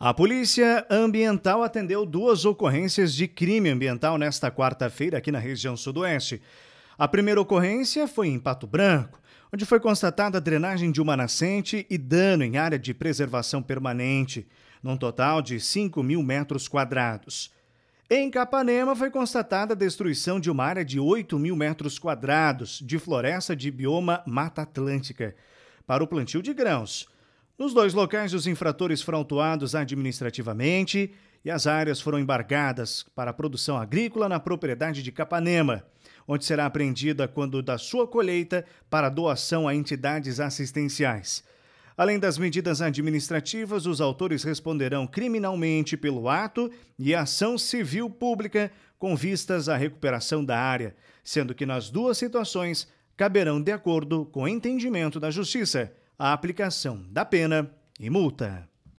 A Polícia Ambiental atendeu duas ocorrências de crime ambiental nesta quarta-feira aqui na região Sudoeste. A primeira ocorrência foi em Pato Branco, onde foi constatada a drenagem de uma nascente e dano em área de preservação permanente, num total de 5 mil metros quadrados. Em Capanema foi constatada a destruição de uma área de 8 mil metros quadrados de floresta de bioma Mata Atlântica para o plantio de grãos nos dois locais, os infratores foram autuados administrativamente e as áreas foram embargadas para a produção agrícola na propriedade de Capanema, onde será apreendida quando da sua colheita para doação a entidades assistenciais. Além das medidas administrativas, os autores responderão criminalmente pelo ato e ação civil pública com vistas à recuperação da área, sendo que nas duas situações caberão de acordo com o entendimento da Justiça a aplicação da pena e multa.